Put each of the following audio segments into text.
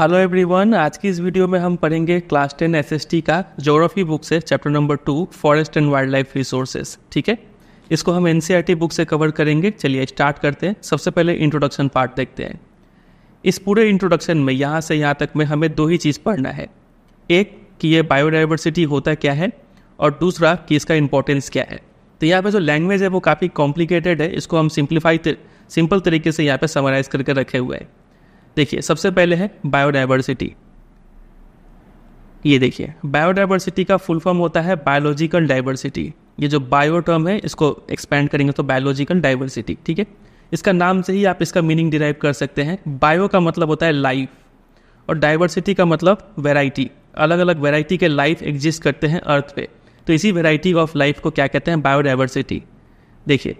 Hello everyone आज की इस वीडियो में हम पढ़ेंगे क्लास टेन टी का जोग्राफी बुक से chapter number two forest and wild life resources ठीक है इसको हम टी बुक e से कवर करेंगे चलिए स्टार्ट करते हैं सबसे पहले इंट्रोडक्शन पार्ट देखते हैं इस पूरे इंट्रोडक्शन में यहाँ से यहाँ तक में हमें दो ही चीज़ पढ़ना है एक कि ये बायोडाइवर्सिटी होता क्या है और दूसरा कि इसका इंपॉर्टेंस क्या है तो यहाँ पे जो लैंग्वेज है वो काफ़ी कॉम्प्लिकेटेड है इसको हम सिंप्लीफाई सिंपल तरीके से यहाँ पे समराइज करके रखे हुए हैं देखिए सबसे पहले है बायोडाइवर्सिटी ये देखिए बायोडाइवर्सिटी का फुल फॉर्म होता है बायोलॉजिकल डाइवर्सिटी ये जो बायो टर्म है इसको एक्सपेंड करेंगे तो बायोलॉजिकल डाइवर्सिटी ठीक है इसका नाम से ही आप इसका मीनिंग डिराइव कर सकते हैं बायो का मतलब होता है लाइफ और डाइवर्सिटी का मतलब वेराइटी अलग अलग वेराइटी के लाइफ एग्जिस्ट करते हैं अर्थ पे तो इसी वेराइटी ऑफ लाइफ को क्या कहते हैं बायोडाइवर्सिटी देखिए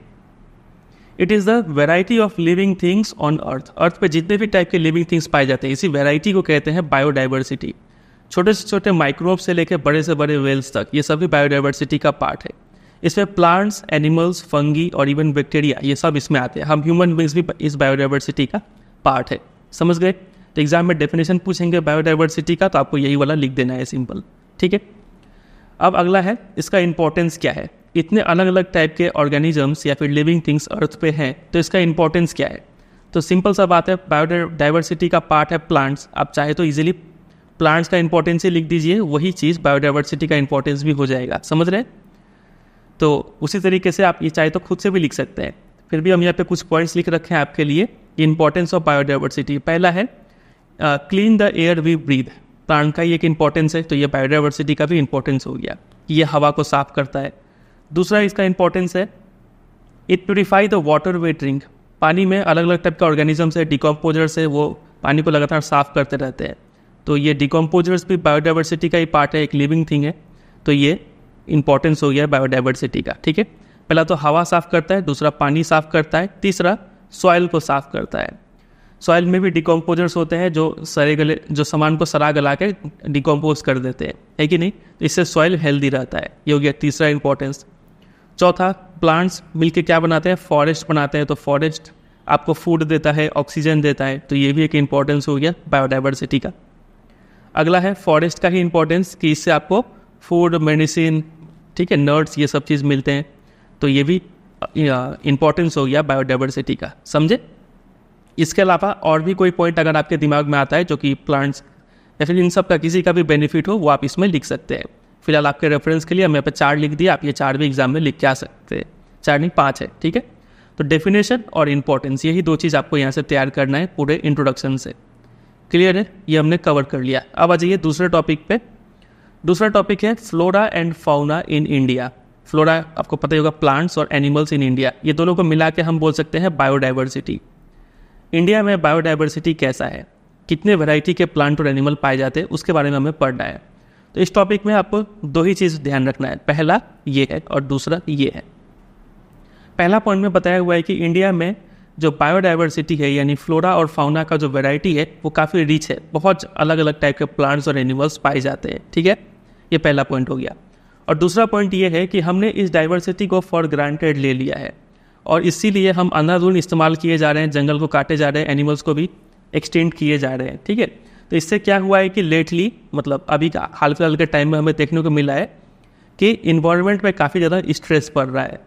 it is the variety of living things on earth earth पे जितने भी टाइप के लिविंग थिंग्स पाए जाते हैं इसी वेराइटी को कहते हैं बायोडाइवर्सिटी छोटे से छोटे माइक्रोब से लेकर बड़े से बड़े वेल्स तक ये सभी बायोडाइवर्सिटी का पार्ट है इसमें प्लांट्स एनिमल्स फंगी और इवन बैक्टीरिया ये सब इसमें आते हैं हम ह्यूमन बींग्स भी इस बायोडाइवर्सिटी का पार्ट है समझ गए तो एग्जाम में डेफिनेशन पूछेंगे बायोडाइवर्सिटी का तो आपको यही वाला लिख देना है सिंपल ठीक है अब अगला है इसका इंपॉर्टेंस क्या है इतने अलग अलग टाइप के ऑर्गेनिजम्स या फिर लिविंग थिंग्स अर्थ पे हैं तो इसका इंपॉर्टेंस क्या है तो सिंपल सा बात है बायोडाइवर्सिटी का पार्ट है प्लांट्स आप चाहे तो इजीली प्लांट्स का इंपॉर्टेंस ही लिख दीजिए वही चीज़ बायोडाइवर्सिटी का इंपॉर्टेंस भी हो जाएगा समझ रहे तो उसी तरीके से आप ये चाहे तो खुद से भी लिख सकते हैं फिर भी हम यहाँ पे कुछ पॉइंट्स लिख रखे हैं आपके लिए इंपॉर्टेंस ऑफ बायोडाइवर्सिटी पहला है clean the air we breathe plant का ही एक इंपॉर्टेंस है तो ये बायोडाइवर्सिटी का भी इंपॉर्टेंस हो गया ये हवा को साफ करता है दूसरा इसका इंपॉर्टेंस है it purify the water we drink पानी में अलग अलग टाइप के ऑर्गेनिजम्स है डिकम्पोजर्स है वो पानी को लगातार साफ करते रहते हैं तो ये डिकम्पोजर्स भी बायोडाइवर्सिटी का ही पार्ट है एक लिविंग थिंग है तो ये इंपॉर्टेंस हो गया बायोडाइवर्सिटी का ठीक है पहला तो हवा साफ करता है दूसरा पानी साफ करता है तीसरा सॉइल को साफ करता है सॉइल में भी डिकम्पोजर्स होते हैं जो सरे गले जो सामान को सरा गला के डिकम्पोज कर देते हैं है कि नहीं तो इससे सॉइल हेल्दी रहता है ये हो गया तीसरा इंपॉर्टेंस चौथा प्लांट्स मिलकर क्या बनाते हैं फॉरेस्ट बनाते हैं तो फॉरेस्ट आपको फूड देता है ऑक्सीजन देता है तो ये भी एक इम्पॉर्टेंस हो गया बायोडाइवर्सिटी का अगला है फॉरेस्ट का ही इंपॉर्टेंस कि इससे आपको फूड मेडिसिन ठीक है नर्ट्स ये सब चीज़ मिलते हैं तो ये भी इंपॉर्टेंस हो गया बायोडाइवर्सिटी का समझे इसके अलावा और भी कोई पॉइंट अगर आपके दिमाग में आता है जो कि प्लांट्स या फिर इन सब का किसी का भी बेनिफिट हो वो आप इसमें लिख सकते हैं फिलहाल आपके रेफरेंस के लिए यहाँ पर चार लिख दिया आप ये चार भी एग्जाम में लिख के आ सकते हैं चार नहीं पाँच है ठीक है तो डेफिनेशन और इम्पोर्टेंस यही दो चीज़ आपको यहाँ से तैयार करना है पूरे इंट्रोडक्शन से क्लियर है ये हमने कवर कर लिया अब आ जाइए दूसरे टॉपिक पे दूसरा टॉपिक है flora and fauna in India flora आपको पता ही होगा प्लांट्स और एनिमल्स इन इंडिया ये दोनों को मिला के हम बोल सकते हैं बायोडाइवर्सिटी इंडिया में बायोडाइवर्सिटी कैसा है कितने वैरायटी के प्लांट और एनिमल पाए जाते हैं उसके बारे में हमें पढ़ना है तो इस टॉपिक में आपको दो ही चीज़ ध्यान रखना है पहला ये है और दूसरा ये है पहला पॉइंट में बताया हुआ है कि इंडिया में जो बायोडाइवर्सिटी है यानी फ्लोरा और फाउना का जो वेराइटी है वो काफ़ी रिच है बहुत अलग अलग टाइप के प्लांट्स और एनिमल्स पाए जाते हैं ठीक है ये पहला पॉइंट हो गया और दूसरा पॉइंट ये है कि हमने इस डाइवर्सिटी को फॉर ग्रांटेड ले लिया है और इसीलिए हम अंधाधुन इस्तेमाल किए जा रहे हैं जंगल को काटे जा रहे हैं एनिमल्स को भी एक्सटेंड किए जा रहे हैं ठीक है तो इससे क्या हुआ है कि लेटली मतलब अभी हाल फिलहाल के टाइम में हमें देखने को मिला है कि इन्वायरमेंट में काफ़ी ज़्यादा स्ट्रेस पड़ रहा है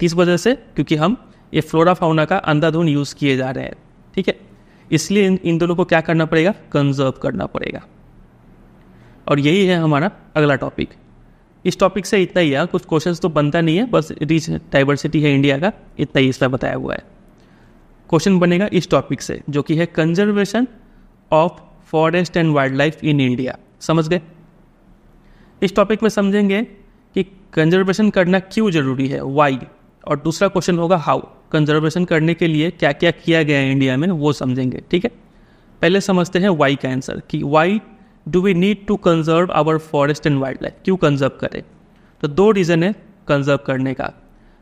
किस वजह से क्योंकि हम ये फ्लोरा फाउना का अंधाधुन यूज़ किए जा रहे हैं ठीक है इसलिए इन, इन दोनों को क्या करना पड़ेगा कंजर्व करना पड़ेगा और यही है हमारा अगला टॉपिक इस टॉपिक से इतना ही है कुछ क्वेश्चन तो बनता नहीं है बस रिच डाइवर्सिटी है इंडिया का इतना ही इसमें बताया हुआ है क्वेश्चन बनेगा इस टॉपिक से जो कि है conservation of forest and wild wildlife in India समझ गए इस टॉपिक में समझेंगे कि कंजर्वेशन करना क्यों ज़रूरी है वाई और दूसरा क्वेश्चन होगा हाउ कंजर्वेशन करने के लिए क्या क्या किया गया है इंडिया में वो समझेंगे ठीक है पहले समझते हैं वाई का आंसर कि why do we need to conserve our forest and wild wildlife क्यों कंजर्व करें तो दो रीज़न है कंजर्व करने का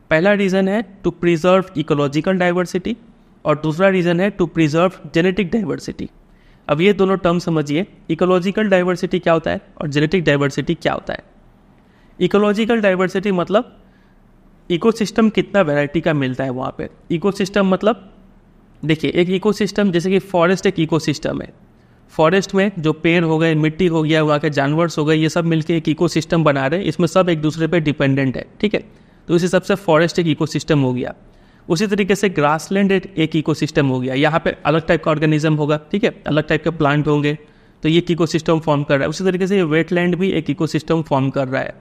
पहला रीज़न है टू प्रिजर्व इकोलॉजिकल डाइवर्सिटी और दूसरा रीज़न है टू प्रिजर्व जेनेटिक डाइवर्सिटी अब ये दोनों टर्म समझिए इकोलॉजिकल डाइवर्सिटी क्या होता है और जेनेटिक डाइवर्सिटी क्या होता है इकोलॉजिकल डाइवर्सिटी मतलब इकोसिस्टम कितना वैरायटी का मिलता है वहाँ पर इकोसिस्टम मतलब देखिए एक इकोसिस्टम जैसे कि फॉरेस्ट एक इकोसिस्टम है फॉरेस्ट में जो पेड़ हो गए मिट्टी हो गया वहाँ के जानवर्स हो गए ये सब मिलके एक इकोसिस्टम बना रहे हैं इसमें सब एक दूसरे पे डिपेंडेंट है ठीक है तो इस हिसाब से फॉरेस्ट एक इकोसिस्टम हो गया उसी तरीके से ग्रासलैंड एक इकोसिस्टम हो गया यहाँ पे अलग टाइप का ऑर्गेनिज्म होगा ठीक है अलग टाइप के प्लांट होंगे तो ये सिस्टम फॉर्म कर रहा है उसी तरीके से ये वेटलैंड भी एक इको फॉर्म कर रहा है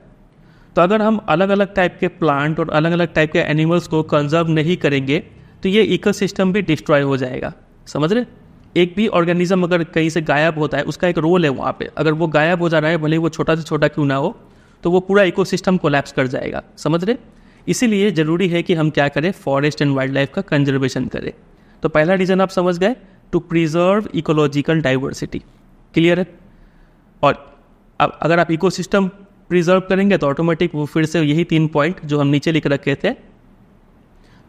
तो अगर हम अलग अलग टाइप के प्लांट और अलग अलग टाइप के एनिमल्स को कंजर्व नहीं करेंगे तो ये इकोसिस्टम भी डिस्ट्रॉय हो जाएगा समझ रहे एक भी ऑर्गेनिज्म अगर कहीं से गायब होता है उसका एक रोल है वहाँ पे अगर वो गायब हो जा रहा है भले वो छोटा से छोटा क्यों ना हो तो वो पूरा इकोसिस्टम कोलैप्स कर जाएगा समझ रहे इसीलिए ज़रूरी है कि हम क्या करें फॉरेस्ट एंड वाइल्ड लाइफ का कंजर्वेशन करें तो पहला रीज़न आप समझ गए to preserve ecological diversity clear है और अब अगर आप इकोसिस्टम प्रिजर्व करेंगे तो ऑटोमेटिक वो फिर से यही तीन पॉइंट जो हम नीचे लिख रखे थे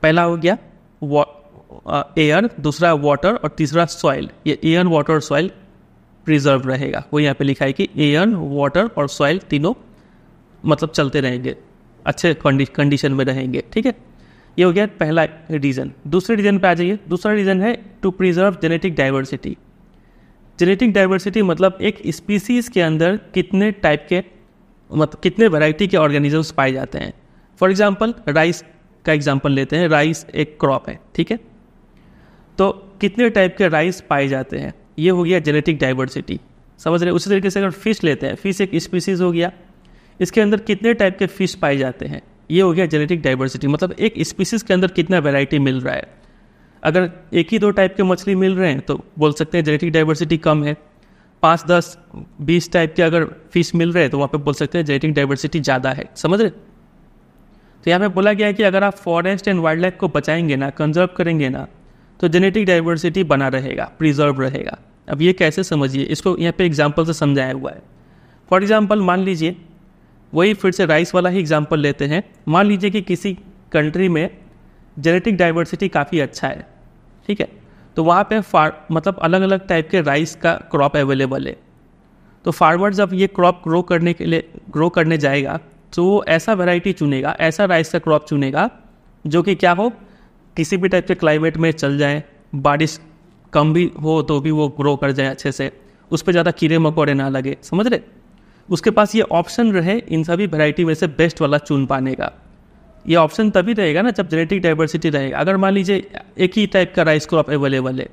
पहला हो गया एयर uh, दूसरा वाटर और तीसरा सॉइल ये एयर वाटर सॉइल प्रिजर्व रहेगा वो यहाँ पे लिखा है कि एयर वाटर और सॉइल तीनों मतलब चलते रहेंगे अच्छे कंडीशन में रहेंगे ठीक है ये हो गया पहला रीज़न दूसरे रीज़न पे आ जाइए दूसरा रीज़न है to preserve genetic diversity genetic diversity मतलब एक स्पीसीज़ के अंदर कितने टाइप के मतलब कितने वैरायटी के ऑर्गेनिजम्स पाए जाते हैं फॉर एग्जांपल राइस का एग्जांपल लेते हैं राइस एक क्रॉप है ठीक है तो कितने टाइप के राइस पाए जाते हैं ये हो गया जेनेटिक डाइवर्सिटी समझ रहे उसी तरीके से अगर फिश लेते हैं फिश एक स्पीसीज़ हो गया इसके अंदर कितने टाइप के फिश पाए जाते हैं ये हो गया जेनेटिक डाइवर्सिटी मतलब एक स्पीसीज के अंदर कितना वेराइटी मिल रहा है अगर एक ही दो टाइप के मछली मिल रहे हैं तो बोल सकते हैं जेनेटिक डाइवर्सिटी कम है पाँच दस बीस टाइप के अगर फिश मिल रहे हैं तो वहाँ पे बोल सकते हैं जेनेटिक डाइवर्सिटी ज़्यादा है समझ रहे तो यहाँ पे बोला गया है कि अगर आप फॉरेस्ट एंड वाइल्ड लाइफ को बचाएंगे ना कंजर्व करेंगे ना तो जेनेटिक डाइवर्सिटी बना रहेगा प्रिजर्व रहेगा अब ये कैसे समझिए इसको यहाँ पे एग्जाम्पल से समझाया हुआ है फॉर एग्जाम्पल मान लीजिए वही फिर से राइस वाला ही एग्जाम्पल लेते हैं मान लीजिए कि किसी कंट्री में जेनेटिक डाइवर्सिटी काफ़ी अच्छा है ठीक है तो वहाँ पे फार मतलब अलग अलग टाइप के राइस का क्रॉप अवेलेबल है तो फार्मर जब ये क्रॉप ग्रो करने के लिए ग्रो करने जाएगा तो वो ऐसा वैरायटी चुनेगा ऐसा राइस का क्रॉप चुनेगा जो कि क्या हो किसी भी टाइप के क्लाइमेट में चल जाए बारिश कम भी हो तो भी वो ग्रो कर जाए अच्छे से उस पर ज़्यादा कीड़े मकोड़े ना लगे समझ रहे उसके पास ये ऑप्शन रहे इन सभी वैरायटी में से बेस्ट वाला चुन पाने का ये ऑप्शन तभी रहेगा ना जब जेनेटिक डाइवर्सिटी रहेगा अगर मान लीजिए एक ही टाइप का राइस क्रॉप अवेलेबल है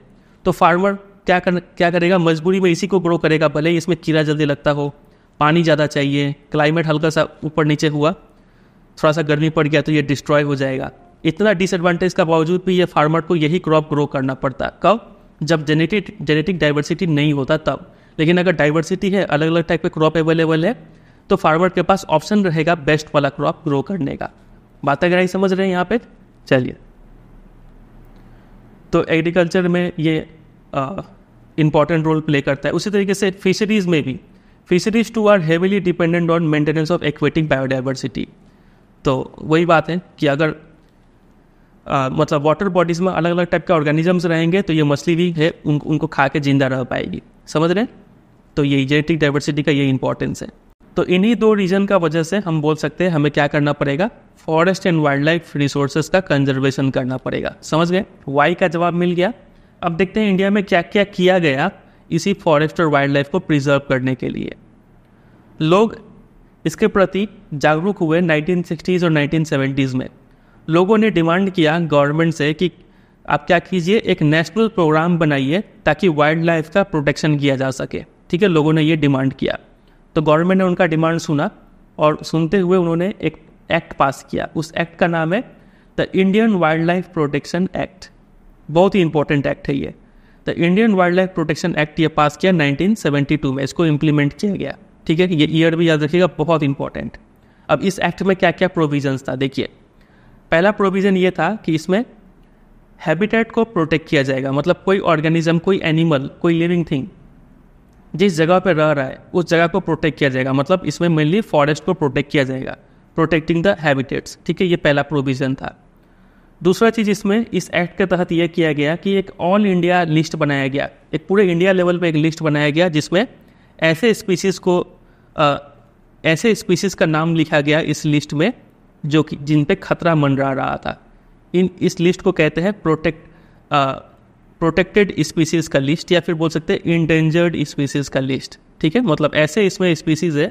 तो फार्मर क्या कर क्या करेगा मजबूरी में इसी को ग्रो करेगा भले ही इसमें कीड़ा जल्दी लगता हो पानी ज़्यादा चाहिए क्लाइमेट हल्का सा ऊपर नीचे हुआ थोड़ा सा गर्मी पड़ गया तो ये डिस्ट्रॉय हो जाएगा इतना डिसएडवांटेज का बावजूद भी ये फार्मर को यही क्रॉप ग्रो करना पड़ता कब जब जेनेटिक जेनेटिक डाइवर्सिटी नहीं होता तब लेकिन अगर डाइवर्सिटी है अलग अलग टाइप के क्रॉप अवेलेबल है तो फार्मर के पास ऑप्शन रहेगा बेस्ट वाला क्रॉप ग्रो करने का बात अगर समझ रहे हैं यहाँ पे चलिए तो एग्रीकल्चर में ये इंपॉर्टेंट रोल प्ले करता है उसी तरीके से फिशरीज में भी fisheries too are heavily dependent on maintenance of aquatic biodiversity तो वही बात है कि अगर आ, मतलब वाटर बॉडीज़ में अलग अलग टाइप के ऑर्गेनिजम्स रहेंगे तो ये मछली भी है उन, उनको खा के जिंदा रह पाएगी समझ रहे हैं तो ये जेनेटिक डाइवर्सिटी का ये इंपॉर्टेंस है तो इन्हीं दो रीजन का वजह से हम बोल सकते हैं हमें क्या करना पड़ेगा forest and wild life resources का कंजर्वेशन करना पड़ेगा समझ गए वाई का जवाब मिल गया अब देखते हैं इंडिया में क्या क्या किया गया इसी फॉरेस्ट और वाइल्ड लाइफ को प्रिजर्व करने के लिए लोग इसके प्रति जागरूक हुए 1960s और 1970s में लोगों ने डिमांड किया गवर्नमेंट से कि आप क्या कीजिए एक नेशनल प्रोग्राम बनाइए ताकि वाइल्ड लाइफ का प्रोटेक्शन किया जा सके ठीक है लोगों ने ये डिमांड किया तो गवर्नमेंट ने उनका डिमांड सुना और सुनते हुए उन्होंने एक एक्ट पास किया उस एक्ट का नाम है the Indian wildlife protection act बहुत ही इंपॉर्टेंट एक्ट है ये the Indian wildlife protection act ये पास किया 1972 में इसको इम्प्लीमेंट किया गया ठीक है ये ईयर भी याद रखिएगा बहुत इंपॉर्टेंट अब इस एक्ट में क्या क्या प्रोविजन था देखिए पहला प्रोविज़न ये था कि इसमें हैबिटेट को प्रोटेक्ट किया जाएगा मतलब कोई ऑर्गेनिज्म कोई एनिमल कोई लिविंग थिंग जिस जगह पर रह रहा है उस जगह को प्रोटेक्ट किया जाएगा मतलब इसमें मेनली फॉरेस्ट को प्रोटेक्ट किया जाएगा प्रोटेक्टिंग द हैबिटेट्स ठीक है ये पहला प्रोविज़न था दूसरा चीज़ इसमें इस एक्ट के तहत यह किया गया कि एक ऑल इंडिया लिस्ट बनाया गया एक पूरे इंडिया लेवल पर एक लिस्ट बनाया गया जिसमें ऐसे स्पीसीज को आ, ऐसे स्पीसीज का नाम लिखा गया इस लिस्ट में जो कि जिन पे खतरा मंडरा रहा था इन इस लिस्ट को कहते हैं प्रोटेक्ट प्रोटेक्टेड स्पीसीज का लिस्ट या फिर बोल सकते हैं इंडेंजर्ड स्पीसीज का लिस्ट ठीक है मतलब ऐसे इसमें स्पीसीज है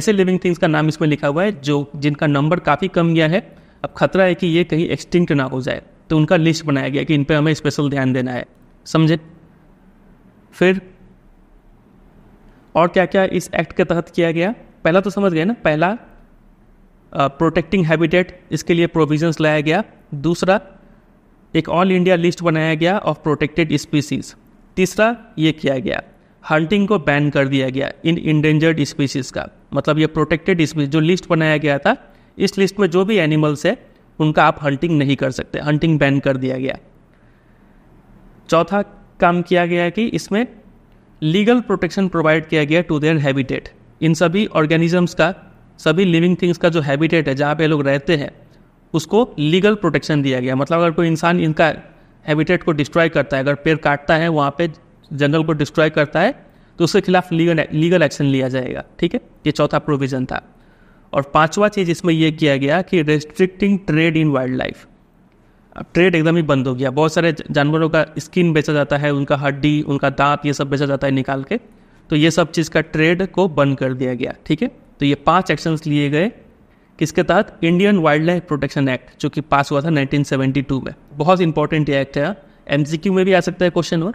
ऐसे लिविंग थिंग्स का नाम इसमें लिखा हुआ है जो जिनका नंबर काफ़ी कम गया है अब खतरा है कि ये कहीं एक्सटिंक्ट ना हो जाए तो उनका लिस्ट बनाया गया कि इन पर हमें स्पेशल ध्यान देना है समझे फिर और क्या क्या इस एक्ट के तहत किया गया पहला तो समझ गए ना पहला प्रोटेक्टिंग हैबिटेट इसके लिए प्रोविजंस लाया गया दूसरा एक ऑल इंडिया लिस्ट बनाया गया ऑफ प्रोटेक्टेड स्पीसीज तीसरा ये किया गया हंटिंग को बैन कर दिया गया इन इंडेंजर्ड स्पीसीज का मतलब ये प्रोटेक्टेड स्पीसीज जो लिस्ट बनाया गया था इस लिस्ट में जो भी एनिमल्स है उनका आप हंटिंग नहीं कर सकते हंटिंग बैन कर दिया गया चौथा काम किया गया कि इसमें लीगल प्रोटेक्शन प्रोवाइड किया गया टू देयर हैबिटेट इन सभी ऑर्गेनिजम्स का सभी लिविंग थिंग्स का जो हैबिटेट है जहाँ पे लोग रहते हैं उसको लीगल प्रोटेक्शन दिया गया मतलब अगर कोई इंसान इनका हैबिटेट को डिस्ट्रॉय करता है अगर पेड़ काटता है वहाँ पे जंगल को डिस्ट्रॉय करता है तो उसके खिलाफ लीगल लीगल एक्शन लिया जाएगा ठीक है ये चौथा प्रोविज़न था और पांचवा चीज़ इसमें यह किया गया कि restricting trade in wildlife अब ट्रेड एकदम ही बंद हो गया बहुत सारे जानवरों का स्किन बेचा जाता है उनका हड्डी उनका दांत ये सब बेचा जाता है निकाल के तो ये सब चीज़ का ट्रेड को बंद कर दिया गया ठीक है तो ये पाँच एक्शंस लिए गए किसके तहत Indian wildlife protection act जो कि पास हुआ था 1972 में बहुत इंपॉर्टेंट ये एक्ट है एम में भी आ सकता है क्वेश्चन और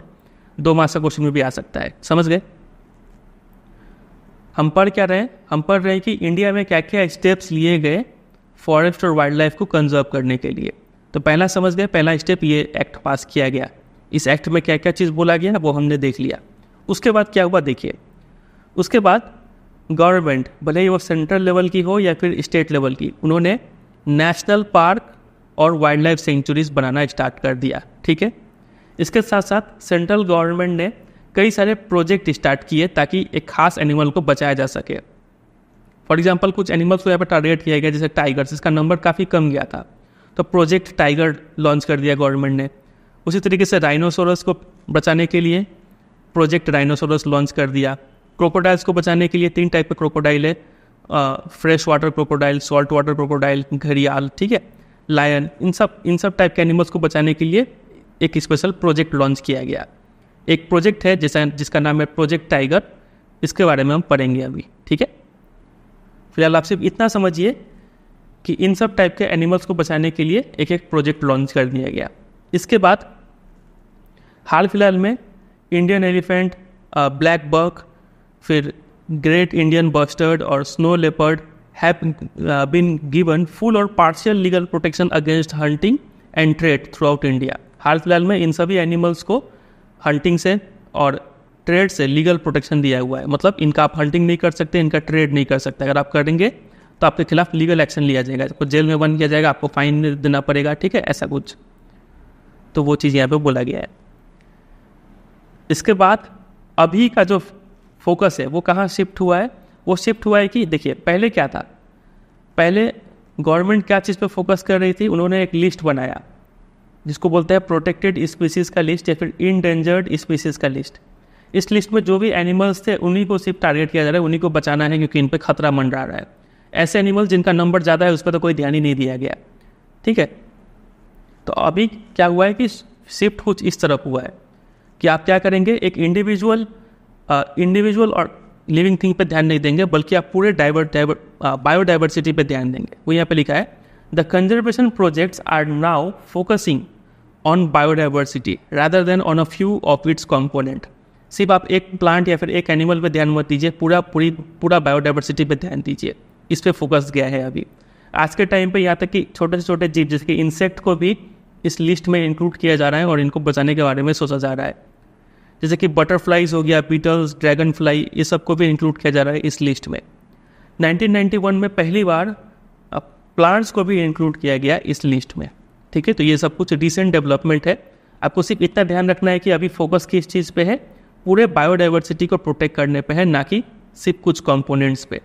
दो मार्क्स का क्वेश्चन में भी आ सकता है समझ गए हम पढ़ क्या रहे हैं हम पढ़ रहे हैं कि इंडिया में क्या क्या स्टेप्स लिए गए फॉरेस्ट और वाइल्ड लाइफ को कंजर्व करने के लिए तो पहला समझ गए पहला स्टेप ये एक्ट पास किया गया इस एक्ट में क्या क्या चीज़ बोला गया वो हमने देख लिया उसके बाद क्या हुआ देखिए उसके बाद गवर्नमेंट भले ही वो सेंट्रल लेवल की हो या फिर स्टेट लेवल की उन्होंने नेशनल पार्क और वाइल्ड लाइफ सेंचुरीज बनाना स्टार्ट कर दिया ठीक है इसके साथ साथ सेंट्रल गवर्नमेंट ने कई सारे प्रोजेक्ट स्टार्ट किए ताकि एक खास एनिमल को बचाया जा सके फॉर एग्जाम्पल कुछ एनिमल्स को यहाँ पर टारगेट किया गया जैसे टाइगर्स इसका नंबर काफ़ी कम गया था तो प्रोजेक्ट टाइगर लॉन्च कर दिया गवर्नमेंट ने उसी तरीके से राइनोसोरस को बचाने के लिए प्रोजेक्ट राइनोसोरस लॉन्च कर दिया क्रोकोडाइल्स को बचाने के लिए तीन टाइप के क्रोकोडाइल है fresh water crocodile salt water crocodile घड़ियाल ठीक है लायन इन सब इन सब टाइप के एनिमल्स को बचाने के लिए एक स्पेशल प्रोजेक्ट लॉन्च किया गया एक प्रोजेक्ट है जैसा जिसका नाम है प्रोजेक्ट टाइगर इसके बारे में हम पढ़ेंगे अभी ठीक है फिलहाल आप सिर्फ इतना समझिए कि इन सब टाइप के एनिमल्स को बचाने के लिए एक एक प्रोजेक्ट लॉन्च कर दिया गया इसके बाद हाल फिलहाल में इंडियन एलिफेंट ब्लैक बर्क फिर ग्रेट इंडियन बस्टर्ड और snow leopard have been given full और partial legal protection against hunting and trade throughout India हाल फिलहाल में इन सभी एनिमल्स को हंटिंग से और ट्रेड से लीगल प्रोटेक्शन दिया हुआ है मतलब इनका आप हंटिंग नहीं कर सकते इनका ट्रेड नहीं कर सकते अगर आप करेंगे तो आपके खिलाफ लीगल एक्शन लिया जाएगा आपको जेल में बंद किया जाएगा आपको फाइन देना पड़ेगा ठीक है ऐसा कुछ तो वो चीज़ यहाँ पे बोला गया है इसके बाद अभी का जो फोकस है वो कहाँ शिफ्ट हुआ है वो शिफ्ट हुआ है कि देखिए पहले क्या था पहले गवर्नमेंट क्या चीज़ पे फोकस कर रही थी उन्होंने एक लिस्ट बनाया जिसको बोलते हैं प्रोटेक्टेड स्पीसीज़ का लिस्ट या फिर इनडेंजर्ड स्पीसीज़ का लिस्ट इस लिस्ट में जो भी एनिमल्स थे उन्हीं को सिर्फ टारगेट किया जा रहा है उन्हीं को बचाना है क्योंकि इन पर खतरा मंडरा रहा है ऐसे एनिमल्स जिनका नंबर ज़्यादा है उस पर तो कोई ध्यान ही नहीं दिया गया ठीक है तो अभी क्या हुआ है कि शिफ्ट कुछ इस तरफ हुआ है कि आप क्या करेंगे एक इंडिविजुअल इंडिविजुअल और लिविंग थिंग पे ध्यान नहीं देंगे बल्कि आप पूरे डाइवर डाइवर बायोडाइवर्सिटी पे ध्यान देंगे वो यहाँ पे लिखा है the conservation projects are now focusing on biodiversity rather than on a few of its component सिर्फ आप एक प्लांट या फिर एक एनिमल पर ध्यान मत दीजिए पूरा पूरी पूरा बायोडाइवर्सिटी पर ध्यान दीजिए इस पर फोकस गया है अभी आज के टाइम पे यहाँ तक कि छोटे से छोटे जीव जैसे कि इंसेक्ट को भी इस लिस्ट में इंक्लूड किया जा रहा है और इनको बचाने के बारे में सोचा जा रहा है जैसे कि बटरफ्लाइज हो गया बीटल्स ड्रैगन फ्लाई ये सबको भी इंक्लूड किया जा रहा है इस लिस्ट में 1991 में पहली बार प्लांट्स को भी इंक्लूड किया गया इस लिस्ट में ठीक है तो ये सब कुछ रिसेंट डेवलपमेंट है आपको सिर्फ इतना ध्यान रखना है कि अभी फोकस किस चीज़ पे है पूरे बायोडाइवर्सिटी को प्रोटेक्ट करने पे है ना कि सिर्फ कुछ कंपोनेंट्स पे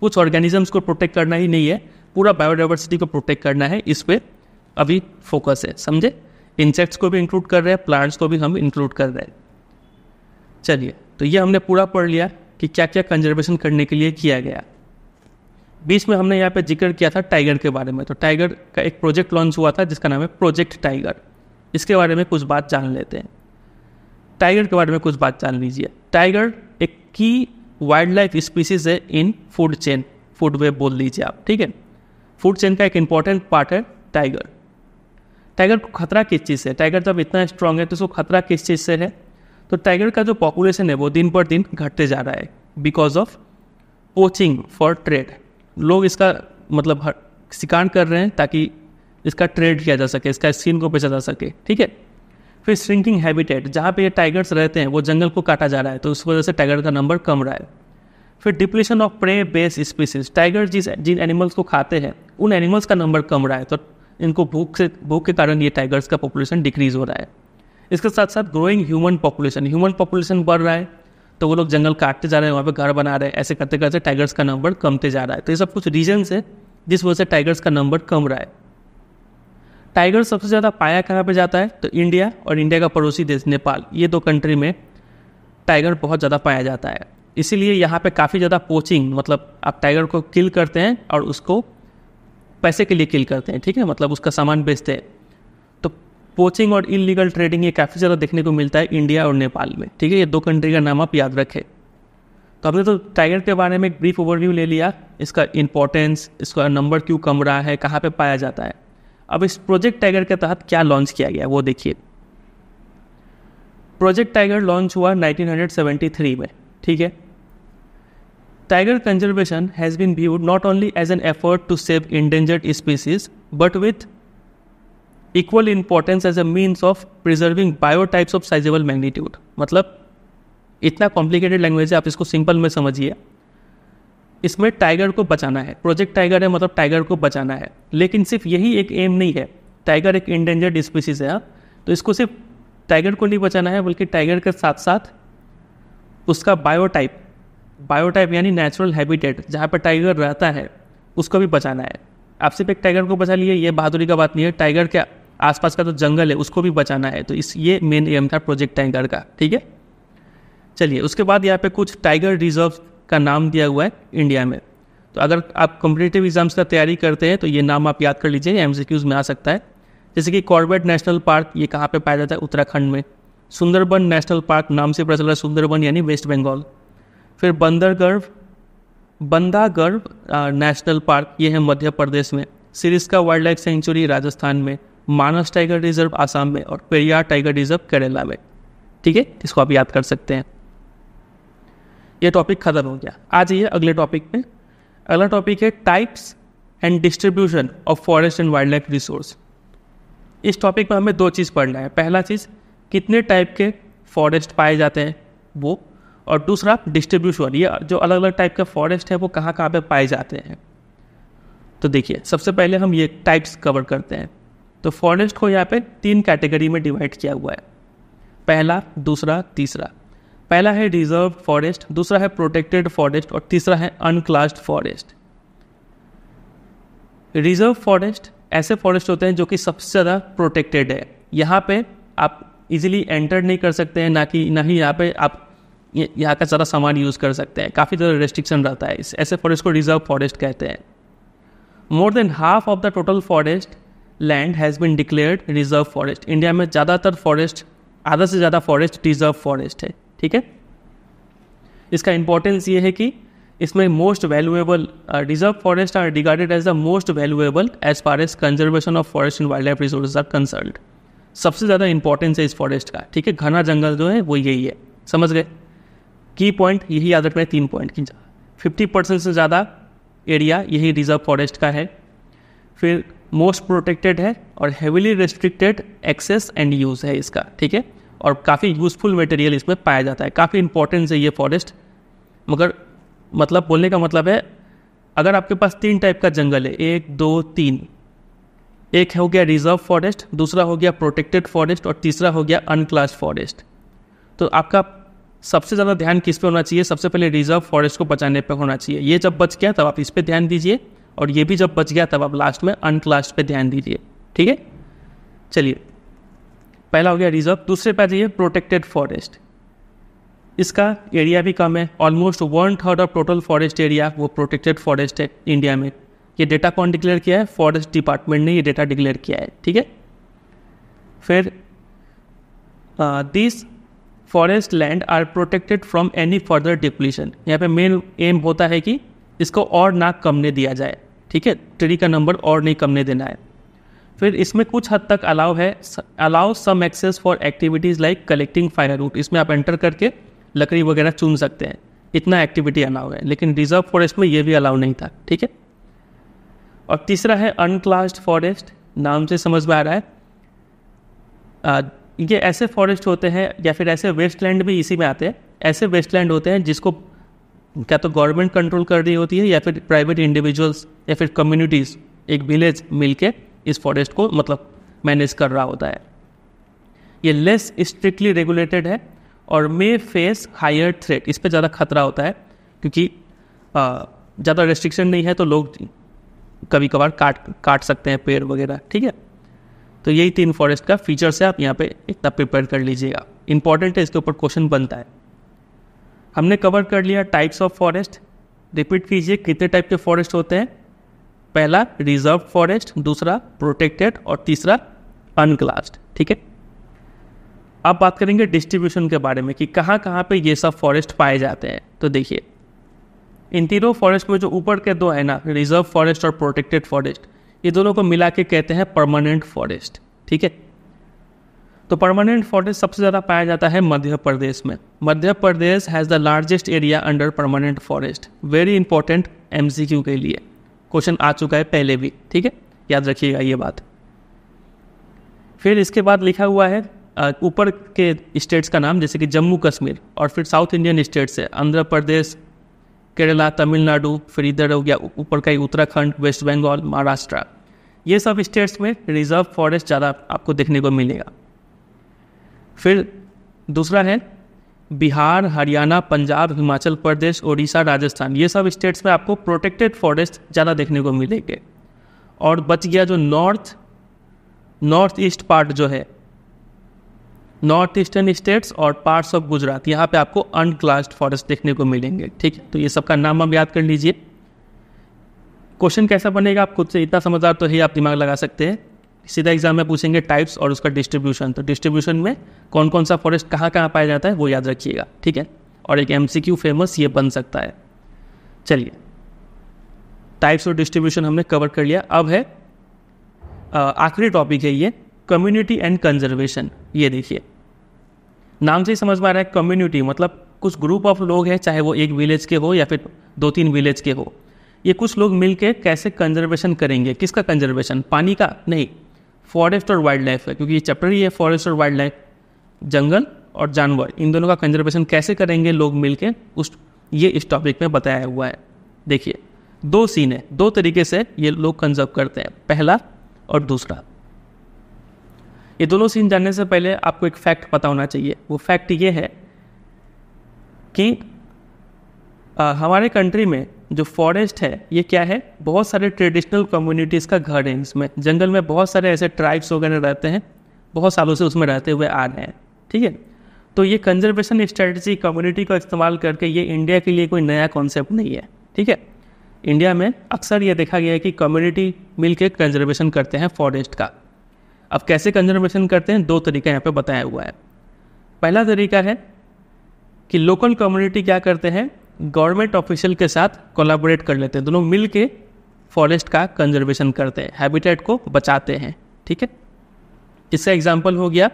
कुछ ऑर्गेनिजम्स को प्रोटेक्ट करना ही नहीं है पूरा बायोडाइवर्सिटी को प्रोटेक्ट करना है इस पर अभी फोकस है समझे इंसेक्ट्स को भी इंक्लूड कर रहे हैं प्लांट्स को भी हम इंक्लूड कर रहे हैं चलिए तो ये हमने पूरा पढ़ लिया कि क्या क्या कंजर्वेशन करने के लिए किया गया बीच में हमने यहाँ पे जिक्र किया था टाइगर के बारे में तो टाइगर का एक प्रोजेक्ट लॉन्च हुआ था जिसका नाम है प्रोजेक्ट टाइगर इसके बारे में कुछ बात जान लेते हैं टाइगर के बारे में कुछ बात जान लीजिए टाइगर एक की वाइल्ड लाइफ स्पीसीज है in food chain food web बोल लीजिए आप ठीक है फूड चेन का एक इम्पॉर्टेंट पार्ट है टाइगर टाइगर को खतरा किस चीज़ से टाइगर जब तो इतना स्ट्रांग है तो उसको खतरा किस चीज़ से है तो टाइगर का जो पॉपुलेशन है वो दिन पर दिन घटते जा रहा है because of poaching for trade लोग इसका मतलब शिकार कर रहे हैं ताकि इसका ट्रेड किया जा सके इसका स्किन को बेचा जा सके ठीक है फिर श्रिंकिंग हैबिटेट जहाँ पे ये टाइगर्स रहते हैं वो जंगल को काटा जा रहा है तो उस वजह से टाइगर का नंबर कम रहा है फिर depletion of prey base species tiger जिस जिन एनिमल्स को खाते हैं उन एनिमल्स का नंबर कम रहा है तो इनको भूख से भूख के कारण ये टाइगर्स का पॉपुलेशन डिक्रीज हो रहा है इसके साथ साथ growing human population human population बढ़ रहा है तो वो लोग जंगल काटते जा रहे हैं वहाँ पे घर बना रहे हैं ऐसे करते करते टाइगर्स का नंबर कमते जा रहा है तो ये सब कुछ रीजन्स है जिस वजह से टाइगर्स का नंबर कम रहा है टाइगर सबसे ज़्यादा पाया कहाँ पर जाता है तो इंडिया और इंडिया का पड़ोसी देश नेपाल ये दो कंट्री में टाइगर बहुत ज़्यादा पाया जाता है इसीलिए यहाँ पे काफ़ी ज़्यादा पोचिंग मतलब आप टाइगर को किल करते हैं और उसको पैसे के लिए किल करते हैं ठीक है मतलब उसका सामान बेचते हैं पोचिंग और इलीगल ट्रेडिंग ये काफ़ी ज़्यादा देखने को मिलता है इंडिया और नेपाल में ठीक है ये दो कंट्री का नाम आप याद रखें तो हमने तो टाइगर के बारे में एक ब्रीफ ओवरव्यू ले लिया इसका इंपॉर्टेंस इसका नंबर क्यों कम रहा है कहाँ पे पाया जाता है अब इस प्रोजेक्ट टाइगर के तहत क्या लॉन्च किया गया वो देखिए प्रोजेक्ट टाइगर लॉन्च हुआ 1973 में ठीक है tiger conservation has been viewed not only as an effort to save endangered species but with equal importance as a means of preserving biotypes of sizeable magnitude मतलब इतना complicated language है आप इसको simple में समझिए इसमें tiger को बचाना है प्रोजेक्ट टाइगर है मतलब टाइगर को बचाना है लेकिन सिर्फ यही एक एम नहीं है टाइगर एक इंडेंजर्ड स्पीसीज है हाँ। तो इसको सिर्फ टाइगर को नहीं बचाना है बल्कि टाइगर के साथ साथ उसका बायोटाइप बायोटाइप यानी नेचुरल हैबिटेट जहाँ पर टाइगर रहता है उसको भी बचाना है आप सिर्फ एक टाइगर को बचा लिए ये बहादुरी का बात नहीं है टाइगर के आसपास का जो तो जंगल है उसको भी बचाना है तो इस ये मेन एम था प्रोजेक्ट टाइगर का ठीक है चलिए उसके बाद यहाँ पे कुछ टाइगर रिजर्व का नाम दिया हुआ है इंडिया में तो अगर आप कॉम्पिटेटिव एग्जाम्स का तैयारी करते हैं तो ये नाम आप याद कर लीजिए एम में आ सकता है जैसे कि कॉर्बेट नेशनल पार्क ये कहाँ पे पाया जाता है उत्तराखंड में सुंदरबन नेशनल पार्क नाम से पता है सुंदरबन यानी वेस्ट बंगाल फिर बंदरगर्व बंदागर्व नेशनल पार्क ये है मध्य प्रदेश में Sariska wildlife sanctuary Rajasthan में मानस टाइगर रिजर्व आसाम में और पेरियार टाइगर रिजर्व केरला में ठीक है इसको आप याद कर सकते हैं ये टॉपिक ख़त्म हो गया आ जाइए अगले टॉपिक में अगला टॉपिक है types and distribution of forest and wild wildlife resource इस टॉपिक में हमें दो चीज़ पढ़ना है पहला चीज़ कितने टाइप के फॉरेस्ट पाए जाते हैं वो और दूसरा डिस्ट्रीब्यूशन ये जो अलग अलग टाइप के फॉरेस्ट है वो कहाँ कहाँ पे पाए जाते हैं तो देखिए सबसे पहले हम ये टाइप्स कवर करते हैं तो फॉरेस्ट को यहाँ पे तीन कैटेगरी में डिवाइड किया हुआ है पहला दूसरा तीसरा पहला है रिजर्व फॉरेस्ट दूसरा है प्रोटेक्टेड फॉरेस्ट और तीसरा है अनक्लास्ड फॉरेस्ट रिजर्व फॉरेस्ट ऐसे फॉरेस्ट होते हैं जो कि सबसे ज़्यादा प्रोटेक्टेड है यहाँ पे आप इजीली एंटर नहीं कर सकते हैं ना कि ना ही यहाँ पे आप यहाँ का सारा सामान यूज़ कर सकते हैं काफ़ी ज़्यादा रेस्ट्रिक्शन रहता है इस ऐसे फॉरेस्ट को रिजर्व फॉरेस्ट कहते हैं more than half of the total forest land has been declared reserve forest India में ज़्यादातर फॉरेस्ट आधा से ज़्यादा फॉरेस्ट रिजर्व फॉरेस्ट है ठीक है इसका इंपॉर्टेंस ये है कि इसमें most valuable reserve forest are regarded as the most valuable as far as conservation of forest and wild wildlife resource are concern सबसे ज़्यादा इंपॉर्टेंस है इस फॉरेस्ट का ठीक है घना जंगल जो है वो यही है समझ गए की पॉइंट यही याद रखना है तीन पॉइंट की फिफ्टी परसेंट से ज़्यादा एरिया यही रिजर्व फॉरेस्ट का है फिर मोस्ट प्रोटेक्टेड है और heavily restricted access and use है इसका ठीक है और काफ़ी यूज़फुल मटेरियल इसमें पाया जाता है काफ़ी इंपॉर्टेंस है ये फॉरेस्ट मगर मतलब बोलने का मतलब है अगर आपके पास तीन टाइप का जंगल है एक दो तीन एक हो गया रिजर्व फॉरेस्ट दूसरा हो गया प्रोटेक्टेड फॉरेस्ट और तीसरा हो गया अनक्लास फॉरेस्ट तो आपका सबसे ज़्यादा ध्यान किस पे होना चाहिए सबसे पहले रिजर्व फॉरेस्ट को बचाने पे होना चाहिए ये जब बच गया तब आप इस पर ध्यान दीजिए और ये भी जब बच गया तब आप लास्ट में अंत लास्ट पे ध्यान दीजिए ठीक है चलिए पहला हो गया रिजर्व दूसरे पे आ जाइए प्रोटेक्टेड फॉरेस्ट इसका एरिया भी कम है almost one third of total forest area वो प्रोटेक्टेड फॉरेस्ट है इंडिया में ये डेटा कौन डिक्लेयर किया है फॉरेस्ट डिपार्टमेंट ने ये डेटा डिक्लेयर किया है ठीक है फिर this forest land are protected from any further depletion यहाँ पे मेन एम होता है कि इसको और ना कमने दिया जाए ठीक है ट्री का नंबर और नहीं कमने देना है फिर इसमें कुछ हद तक अलाउ है allow some access for activities like collecting fire root इसमें आप एंटर करके लकड़ी वगैरह चुन सकते हैं इतना एक्टिविटी अलाउ है लेकिन रिजर्व फॉरेस्ट में ये भी अलाउ नहीं था ठीक है और तीसरा है अनक्लास्ड फॉरेस्ट नाम से समझ में आ रहा है आ, ये ऐसे फॉरेस्ट होते हैं या फिर ऐसे वेस्टलैंड भी इसी में आते हैं ऐसे वेस्टलैंड होते हैं जिसको क्या तो गवर्नमेंट कंट्रोल कर रही होती है या फिर प्राइवेट इंडिविजुअल्स या फिर कम्युनिटीज़ एक विलेज मिलके इस फॉरेस्ट को मतलब मैनेज कर रहा होता है ये लेस स्ट्रिक्टली रेगुलेटेड है और मे फेस हायर थ्रेट इस पर ज़्यादा खतरा होता है क्योंकि ज़्यादा रेस्ट्रिक्शन नहीं है तो लोग कभी कभार काट काट सकते हैं पेड़ वगैरह ठीक है तो यही तीन फॉरेस्ट का फीचर्स है आप यहाँ पे इतना प्रिपेयर कर लीजिएगा इंपॉर्टेंट है इसके ऊपर क्वेश्चन बनता है हमने कवर कर लिया टाइप्स ऑफ फॉरेस्ट रिपीट कीजिए कितने टाइप के फॉरेस्ट होते हैं पहला रिजर्व फॉरेस्ट दूसरा प्रोटेक्टेड और तीसरा अनक्लास्ड ठीक है अब बात करेंगे डिस्ट्रीब्यूशन के बारे में कि कहाँ कहाँ पे ये सब फॉरेस्ट पाए जाते हैं तो देखिए इन तीनों फॉरेस्ट में जो ऊपर के दो है ना रिजर्व फॉरेस्ट और प्रोटेक्टेड फॉरेस्ट ये दोनों को मिला के कहते हैं परमानेंट फॉरेस्ट ठीक है तो परमानेंट फॉरेस्ट सबसे ज़्यादा पाया जाता है मध्य प्रदेश में Madhya Pradesh has the largest area under permanent forest very important एम के लिए क्वेश्चन आ चुका है पहले भी ठीक है याद रखिएगा ये बात फिर इसके बाद लिखा हुआ है ऊपर के स्टेट्स का नाम जैसे कि जम्मू कश्मीर और फिर साउथ इंडियन स्टेट्स है आंध्र प्रदेश केरला तमिलनाडु फिर इधर हो गया ऊपर का ही उत्तराखंड वेस्ट बंगाल महाराष्ट्र ये सब स्टेट्स में रिजर्व फॉरेस्ट ज़्यादा आपको देखने को मिलेगा फिर दूसरा है बिहार हरियाणा पंजाब हिमाचल प्रदेश उड़ीसा राजस्थान ये सब स्टेट्स में आपको प्रोटेक्टेड फॉरेस्ट ज़्यादा देखने को मिलेंगे और बच गया जो नॉर्थ नॉर्थ ईस्ट पार्ट जो है नॉर्थ ईस्टर्न स्टेट्स और पार्ट्स ऑफ गुजरात यहाँ पे आपको अनक्लास्ड फॉरेस्ट देखने को मिलेंगे ठीक है तो ये सबका नाम आप याद कर लीजिए क्वेश्चन कैसा बनेगा आप खुद से इतना समझदार तो ही आप दिमाग लगा सकते हैं सीधा एग्जाम में पूछेंगे टाइप्स और उसका डिस्ट्रीब्यूशन तो डिस्ट्रीब्यूशन में कौन कौन सा फॉरेस्ट कहाँ कहाँ पाया जाता है वो याद रखिएगा ठीक है और एक एम फेमस ये बन सकता है चलिए टाइप्स और डिस्ट्रीब्यूशन हमने कवर कर लिया अब है आखिरी टॉपिक है ये कम्युनिटी एंड कंजर्वेशन ये देखिए नाम से ही समझ में आ रहा है कम्युनिटी मतलब कुछ ग्रुप ऑफ लोग हैं चाहे वो एक विलेज के हो या फिर दो तीन विलेज के हो ये कुछ लोग मिलके कैसे कंजर्वेशन करेंगे किसका कंजर्वेशन पानी का नहीं फॉरेस्ट और वाइल्ड लाइफ का क्योंकि ये चैप्टर ही है फॉरेस्ट और वाइल्ड लाइफ जंगल और जानवर इन दोनों का कंजर्वेशन कैसे करेंगे लोग मिलकर उस ये इस टॉपिक में बताया हुआ है देखिए दो सीन है दो तरीके से ये लोग कंजर्व करते हैं पहला और दूसरा ये दोनों सीन जानने से पहले आपको एक फैक्ट पता होना चाहिए वो फैक्ट ये है कि आ, हमारे कंट्री में जो फॉरेस्ट है ये क्या है बहुत सारे ट्रेडिशनल कम्युनिटीज़ का घर है इसमें जंगल में बहुत सारे ऐसे ट्राइब्स वगैरह रहते हैं बहुत सालों से उसमें रहते हुए आ रहे हैं ठीक है तो ये कंजर्वेशन स्ट्रेटजी कम्युनिटी का इस्तेमाल करके ये इंडिया के लिए कोई नया कॉन्सेप्ट नहीं है ठीक है इंडिया में अक्सर ये देखा गया है कि कम्युनिटी मिलकर कंजर्वेशन करते हैं फॉरेस्ट का अब कैसे कंजर्वेशन करते हैं दो तरीका यहाँ पे बताया हुआ है पहला तरीका है कि लोकल कम्युनिटी क्या करते हैं गवर्नमेंट ऑफिशियल के साथ कोलाबोरेट कर लेते हैं दोनों मिल के फॉरेस्ट का कंजर्वेशन करते हैं हैबिटेट को बचाते हैं ठीक है इसका एग्जाम्पल हो गया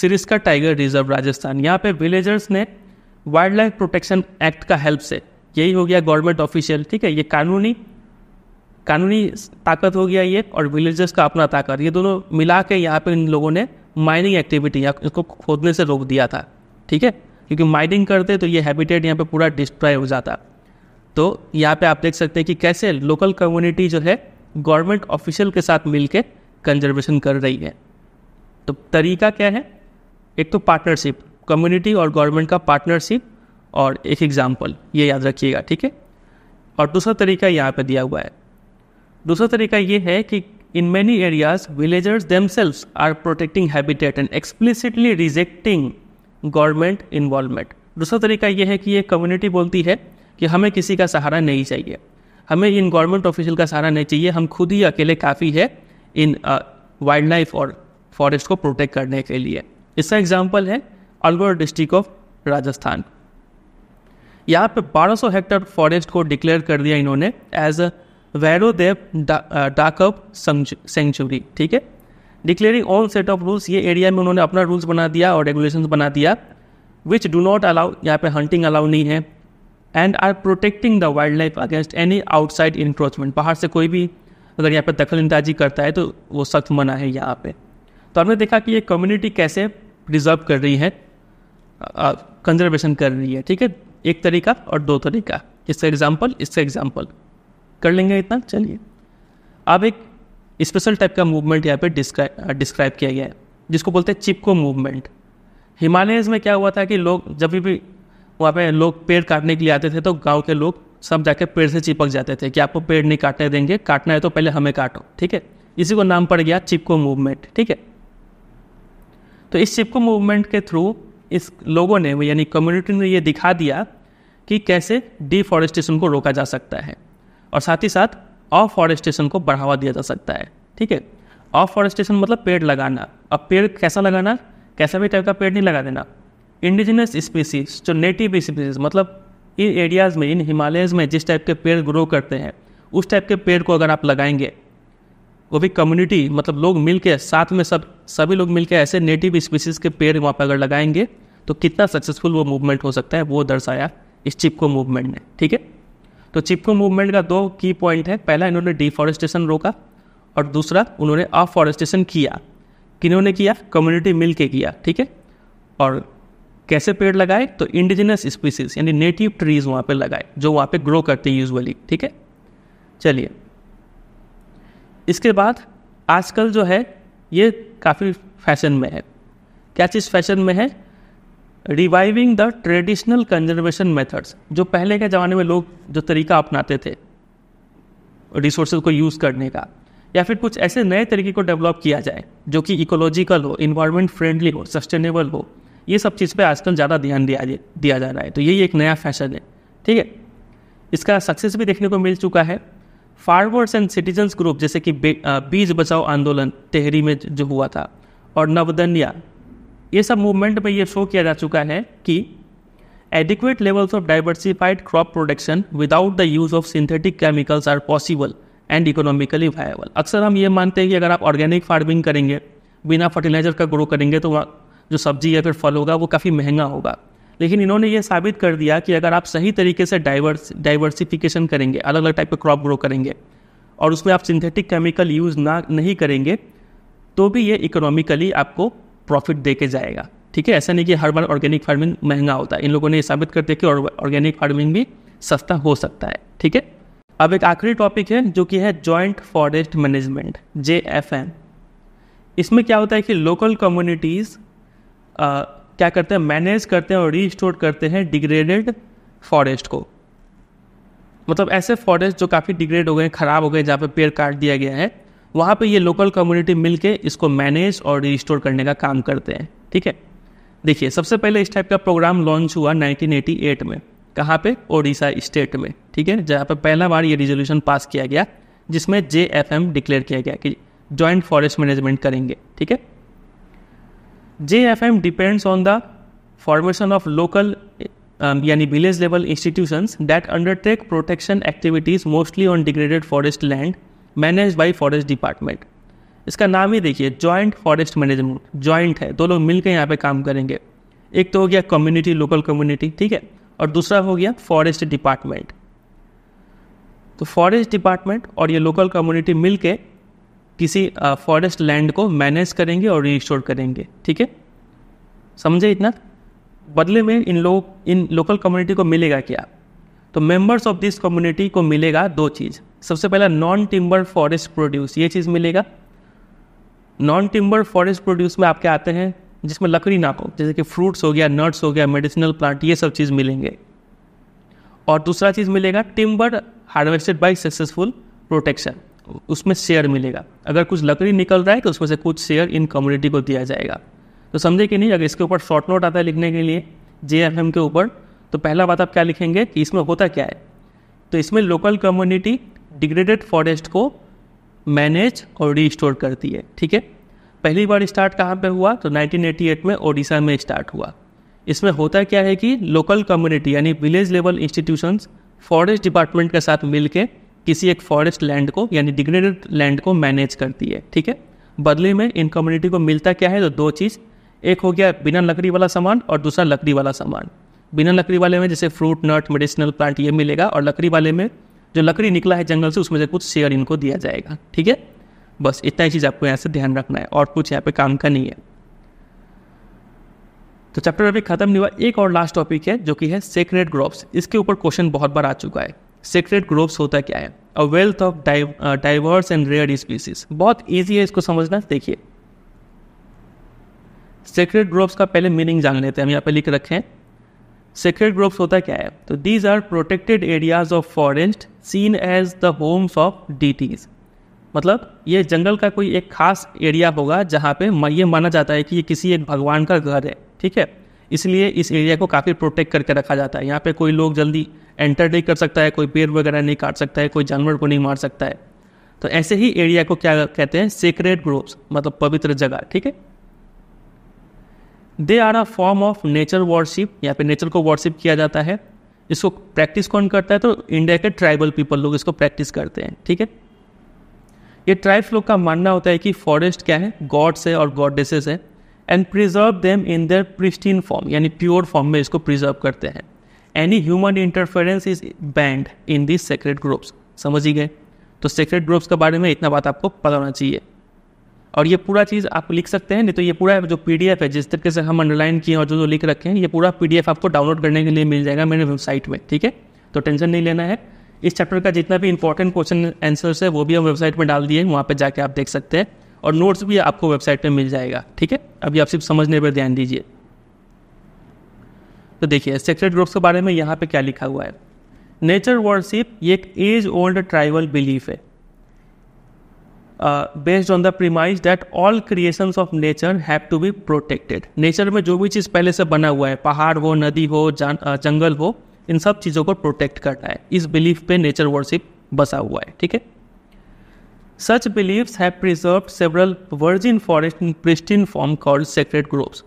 सीरीज का टाइगर रिजर्व राजस्थान यहाँ पे विलेजर्स ने वाइल्ड लाइफ प्रोटेक्शन एक्ट का हेल्प से यही हो गया गवर्नमेंट ऑफिशियल ठीक है ये कानूनी कानूनी ताकत हो गया ये और विलेजर्स का अपना ताकत ये दोनों मिला के यहाँ पे इन लोगों ने माइनिंग एक्टिविटी या इसको खोदने से रोक दिया था ठीक है क्योंकि माइनिंग करते तो ये हैबिटेट यहाँ पे पूरा डिस्ट्रॉय हो जाता तो यहाँ पे आप देख सकते हैं कि कैसे लोकल कम्युनिटी जो है गवर्नमेंट ऑफिशियल के साथ मिलकर कंजर्वेशन कर रही है तो तरीका क्या है एक तो पार्टनरशिप कम्युनिटी और गवर्नमेंट का पार्टनरशिप और एक एग्जाम्पल ये याद रखिएगा ठीक है और दूसरा तरीका यहाँ पर दिया हुआ है दूसरा तरीका ये है कि in many areas villagers themselves are protecting habitat and explicitly rejecting government involvement दूसरा तरीका यह है कि ये कम्युनिटी बोलती है कि हमें किसी का सहारा नहीं चाहिए हमें इन गवर्नमेंट ऑफिशियल का सहारा नहीं चाहिए हम खुद ही अकेले काफ़ी है इन वाइल्ड लाइफ और फॉरेस्ट को प्रोटेक्ट करने के लिए इसका एग्जाम्पल है अलवर डिस्ट्रिक्ट ऑफ राजस्थान यहाँ पे 1200 हेक्टर फॉरेस्ट को डिक्लेयर कर दिया इन्होंने एज अ वैरोदेव डाकअप सेंचुरी ठीक है declaring all set of rules ये एरिया में उन्होंने अपना रूल्स बना दिया और रेगुलेशन बना दिया विच डू नॉट अलाउ यहाँ पे हंटिंग अलाउ नहीं है and are protecting the wildlife against any outside encroachment बाहर से कोई भी अगर यहाँ पर दखल अंदाजी करता है तो वो सख्त मना है यहाँ पे तो हमने देखा कि ये कम्युनिटी कैसे प्रिजर्व कर रही है कंजर्वेशन कर रही है ठीक है एक तरीका और दो तरीका इसका एग्जाम्पल इसका एग्जाम्पल कर लेंगे इतना चलिए अब एक स्पेशल टाइप का मूवमेंट यहाँ पे डिस्क्राइब uh, किया गया है जिसको बोलते हैं चिपको मूवमेंट हिमालयस में क्या हुआ था कि लोग जब भी वहाँ पे लोग पेड़ काटने के लिए आते थे तो गांव के लोग सब जाके पेड़ से चिपक जाते थे कि आपको पेड़ नहीं काटने देंगे काटना है तो पहले हमें काटो ठीक है इसी को नाम पड़ गया चिपको मूवमेंट ठीक है तो इस चिपको मूवमेंट के थ्रू इस लोगों ने यानी कम्युनिटी ने ये दिखा दिया कि कैसे डिफॉरेस्टेशन को रोका जा सकता है और साथ ही साथ ऑफ फॉरेस्टेशन को बढ़ावा दिया जा सकता है ठीक है ऑफ फॉरेस्टेशन मतलब पेड़ लगाना अब पेड़ कैसा लगाना कैसा भी टाइप का पेड़ नहीं लगा देना इंडिजिनस स्पीसीज जो नेटिव स्पीसीज मतलब इन एरियाज़ में इन हिमालयस में जिस टाइप के पेड़ ग्रो करते हैं उस टाइप के पेड़ को अगर आप लगाएंगे वो भी कम्युनिटी मतलब लोग मिलके साथ में सब सभी लोग मिलके ऐसे नेटिव स्पीसीज़ के पेड़ वहाँ पर अगर लगाएंगे तो कितना सक्सेसफुल वो मूवमेंट हो सकता है वो दर्शाया इस चिपको मूवमेंट ने ठीक है तो चिपको मूवमेंट का दो की पॉइंट है पहला इन्होंने डिफॉरेस्टेशन रोका और दूसरा उन्होंने अफॉरेस्टेशन किया किन्होंने किया कम्युनिटी मिल के किया ठीक है और कैसे पेड़ लगाए तो इंडिजिनस स्पीसीज यानी नेटिव ट्रीज वहाँ पे लगाए जो वहाँ पे ग्रो करते हैं यूजुअली ठीक है चलिए इसके बाद आजकल जो है ये काफ़ी फैशन में है क्या चीज़ फैशन में है reviving the traditional conservation methods जो पहले के ज़माने में लोग जो तरीका अपनाते थे रिसोर्स को यूज़ करने का या फिर कुछ ऐसे नए तरीके को डेवलप किया जाए जो कि इकोलॉजिकल हो इन्वायरमेंट फ्रेंडली हो सस्टेनेबल हो ये सब चीज़ पे आजकल ज़्यादा ध्यान दिया दिया जा रहा है तो यही एक नया फैशन है ठीक है इसका सक्सेस भी देखने को मिल चुका है फार्मर्स एंड सिटीजन्स ग्रुप जैसे कि बीज बचाओ आंदोलन टेहरी में जो हुआ था और नवदनिया ये सब मूवमेंट में ये शो किया जा चुका है कि adequate levels of diversified crop production without the use of synthetic chemicals are possible and economically viable अक्सर हम ये मानते हैं कि अगर आप ऑर्गेनिक फार्मिंग करेंगे बिना फर्टिलाइजर का ग्रो करेंगे तो जो सब्जी या फिर फल होगा वो काफ़ी महंगा होगा लेकिन इन्होंने ये साबित कर दिया कि अगर आप सही तरीके से डाइवर्स डाइवर्सिफिकेशन करेंगे अलग अलग टाइप के क्रॉप ग्रो करेंगे और उसमें आप सिंथेटिक केमिकल यूज़ ना नहीं करेंगे तो भी ये इकोनॉमिकली आपको प्रॉफिट दे के जाएगा ठीक है ऐसा नहीं कि हर बार ऑर्गेनिक फार्मिंग महंगा होता है इन लोगों ने साबित कर दिया कि ऑर्गेनिक फार्मिंग भी सस्ता हो सकता है ठीक है अब एक आखिरी टॉपिक है जो कि है joint forest management J F M इसमें क्या होता है कि लोकल कम्युनिटीज़ क्या करते हैं मैनेज करते हैं और रीस्टोर करते हैं डिग्रेडेड फॉरेस्ट को मतलब ऐसे फॉरेस्ट जो काफ़ी डिग्रेड हो गए ख़राब हो गए जहाँ पे पेड़ काट दिया गया है वहाँ पे ये लोकल कम्युनिटी मिलके इसको मैनेज और रिस्टोर करने का काम करते हैं ठीक है देखिए सबसे पहले इस टाइप का प्रोग्राम लॉन्च हुआ 1988 में कहाँ पे ओडिशा स्टेट में ठीक है जहाँ पे पहला बार ये रिजोल्यूशन पास किया गया जिसमें जे एफ एम डिक्लेयर किया गया कि जॉइंट फॉरेस्ट मैनेजमेंट करेंगे ठीक है J F M depends on the formation of local यानी village level institutions that undertake protection activities mostly on degraded forest land manage by forest department इसका नाम ही देखिए जॉइंट फॉरेस्ट मैनेजमेंट जॉइंट है दो लोग मिलकर यहाँ पे काम करेंगे एक तो हो गया कम्युनिटी लोकल कम्युनिटी ठीक है और दूसरा हो गया फॉरेस्ट डिपार्टमेंट तो फॉरेस्ट डिपार्टमेंट और ये लोकल कम्युनिटी मिलकर किसी फॉरेस्ट लैंड को मैनेज करेंगे और रिस्टोर करेंगे ठीक है समझे इतना बदले में इन लोग इन लोकल कम्युनिटी को मिलेगा क्या तो मेंबर्स ऑफ दिस कम्युनिटी को मिलेगा दो चीज़ सबसे पहला नॉन टिम्बर फॉरेस्ट प्रोड्यूस ये चीज़ मिलेगा नॉन टिम्बर फॉरेस्ट प्रोड्यूस में आपके आते हैं जिसमें लकड़ी ना हो जैसे कि फ्रूट्स हो गया नट्स हो गया मेडिसिनल प्लांट ये सब चीज़ मिलेंगे और दूसरा चीज़ मिलेगा timber harvested by successful protection उसमें शेयर मिलेगा अगर कुछ लकड़ी निकल रहा है तो उसमें से कुछ शेयर इन कम्युनिटी को दिया जाएगा तो समझे कि नहीं अगर इसके ऊपर शॉर्ट नोट आता है लिखने के लिए जे के ऊपर तो पहला बात आप क्या लिखेंगे कि इसमें होता क्या है तो इसमें लोकल कम्युनिटी डिग्रेडेड फॉरेस्ट को मैनेज और रिस्टोर करती है ठीक है पहली बार स्टार्ट कहाँ पे हुआ तो 1988 में ओडिशा में स्टार्ट हुआ इसमें होता क्या है कि लोकल कम्युनिटी यानी village level institutions forest department के साथ मिलकर किसी एक फॉरेस्ट लैंड को यानी डिग्रेडेड लैंड को मैनेज करती है ठीक है बदले में इन कम्युनिटी को मिलता क्या है तो दो चीज़ एक हो गया बिना लकड़ी वाला सामान और दूसरा लकड़ी वाला सामान बिना लकड़ी वाले में जैसे फ्रूट नट मेडिसिनल प्लांट ये मिलेगा और लकड़ी वाले में जो लकड़ी निकला है जंगल से उसमें से कुछ शेयर इनको दिया जाएगा ठीक है बस इतना ही चीज़ आपको यहाँ से ध्यान रखना है और कुछ यहाँ पे काम का नहीं है तो चैप्टर अभी खत्म नहीं हुआ एक और लास्ट टॉपिक है जो कि है सेक्रेट ग्रोव्स इसके ऊपर क्वेश्चन बहुत बार आ चुका है सेक्रेट ग्रोव्स होता क्या है a wealth of diverse and rare species बहुत ईजी है इसको समझना देखिए सेक्रेट ग्रोव्स का पहले मीनिंग जान लेते हैं हम यहाँ पे लिख रखे हैं सेक्रेड ग्रोव्स होता क्या है तो these are protected areas of forest seen as the homes of deities मतलब ये जंगल का कोई एक खास एरिया होगा जहाँ पे ये माना जाता है कि ये किसी एक भगवान का घर है ठीक है इसलिए इस एरिया को काफ़ी प्रोटेक्ट करके रखा जाता है यहाँ पे कोई लोग जल्दी एंटर नहीं कर सकता है कोई पेड़ वगैरह नहीं काट सकता है कोई जानवर को नहीं मार सकता है तो ऐसे ही एरिया को क्या कहते हैं सेक्रेट ग्रोव्स मतलब पवित्र जगह ठीक है they are a form of nature worship यहाँ पे नेचर को वॉरशिप किया जाता है इसको प्रैक्टिस कौन करता है तो इंडिया के ट्राइबल पीपल लोग इसको प्रैक्टिस करते हैं ठीक है ये ट्राइब्स लोग का मानना होता है कि फॉरेस्ट क्या है गॉड्स है और गॉडेसेस है and preserve them in their pristine form यानी प्योर फॉर्म में इसको प्रिजर्व करते हैं any human interference is banned in this sacred groves समझ ही गए तो सेक्रेट ग्रुप्स के बारे में इतना बात आपको पता होना चाहिए और ये पूरा चीज़ आप लिख सकते हैं नहीं तो ये पूरा जो पी है जिस तरीके से हम अंडरलाइन किए और जो जो लिख रखे हैं ये पूरा पी आपको डाउनलोड करने के लिए मिल जाएगा मेरे वेबसाइट में ठीक है तो टेंशन नहीं लेना है इस चैप्टर का जितना भी इंपॉर्टेंट क्वेश्चन आंसर्स है वो भी हम वेबसाइट में डाल दिए वहाँ पर जाके आप देख सकते हैं और नोट्स भी आपको वेबसाइट पर मिल जाएगा ठीक है अभी आप सिर्फ समझने पर ध्यान दीजिए तो देखिए सेक्रेट ग्रुप्स के बारे में यहाँ पे क्या लिखा हुआ है नेचर वर्शिप ये एक एज ओल्ड ट्राइबल बिलीफ है based on the premise that all creation of nature have to be protected nature में जो भी चीज़ पहले से बना हुआ है पहाड़ हो नदी हो uh, जंगल हो इन सब चीज़ों को प्रोटेक्ट करना है इस बिलीफ पे नेचर वर्शिप बसा हुआ है ठीक है such believe have preserve several virgin forest in pristine form called sacred groves